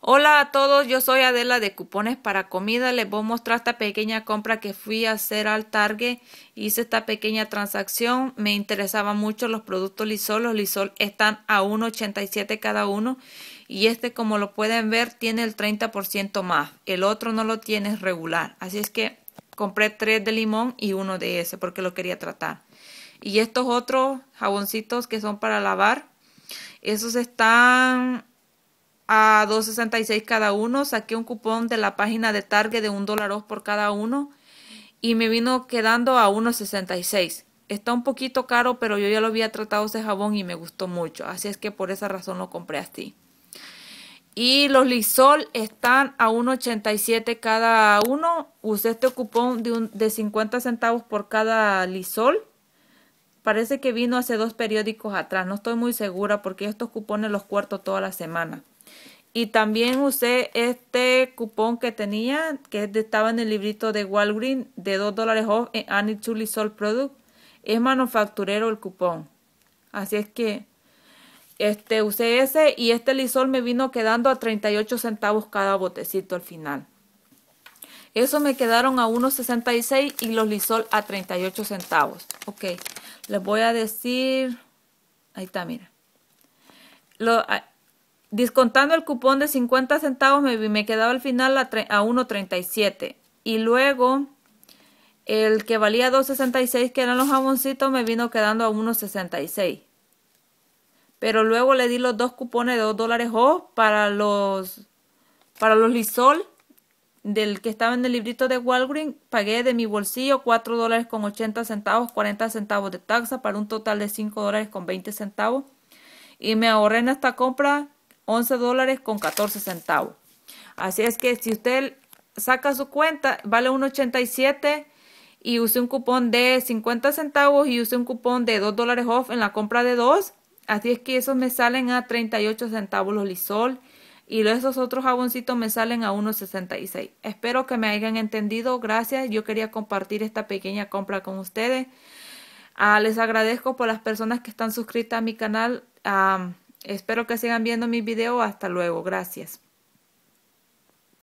Hola a todos, yo soy Adela de Cupones para Comida. Les voy a mostrar esta pequeña compra que fui a hacer al Target. Hice esta pequeña transacción. Me interesaban mucho los productos Lisol. Los Lisol están a 1,87 cada uno. Y este, como lo pueden ver, tiene el 30% más. El otro no lo tiene regular. Así es que compré tres de limón y uno de ese porque lo quería tratar. Y estos otros jaboncitos que son para lavar, esos están a 2.66 cada uno. Saqué un cupón de la página de Target de un dólar por cada uno y me vino quedando a 1.66. Está un poquito caro, pero yo ya lo había tratado ese jabón y me gustó mucho. Así es que por esa razón lo compré así. Y los Lisol están a 1.87 cada uno. Usé este cupón de, de 50 centavos por cada Lisol. Parece que vino hace dos periódicos atrás. No estoy muy segura porque estos cupones los cuarto toda la semana. Y también usé este cupón que tenía, que estaba en el librito de Walgreens, de 2 dólares off en Annie Product. Es manufacturero el cupón. Así es que este, usé ese y este lisol me vino quedando a 38 centavos cada botecito al final. Eso me quedaron a 1.66 y los lisol a 38 centavos. Ok, les voy a decir... Ahí está, mira. Lo, Discontando el cupón de 50 centavos me, me quedaba al final a, 1.37. Y luego el que valía 2.66, que eran los jaboncitos, me vino quedando a 1.66. Pero luego le di los dos cupones de 2 dólares o para los, para los Lisol del que estaba en el librito de Walgreens, pagué de mi bolsillo 4 dólares con 80 centavos, 40 centavos de taxa para un total de 5 dólares con 20 centavos. Y me ahorré en esta compra 11 dólares con 14 centavos. Así es que si usted saca su cuenta, vale 1.87 y use un cupón de 50 centavos y use un cupón de 2 dólares off en la compra de 2. Así es que esos me salen a 38 centavos los Lisol y esos otros jaboncitos me salen a 1.66. Espero que me hayan entendido. Gracias. Yo quería compartir esta pequeña compra con ustedes. Ah, les agradezco por las personas que están suscritas a mi canal. Ah, Espero que sigan viendo mi video, Hasta luego. Gracias.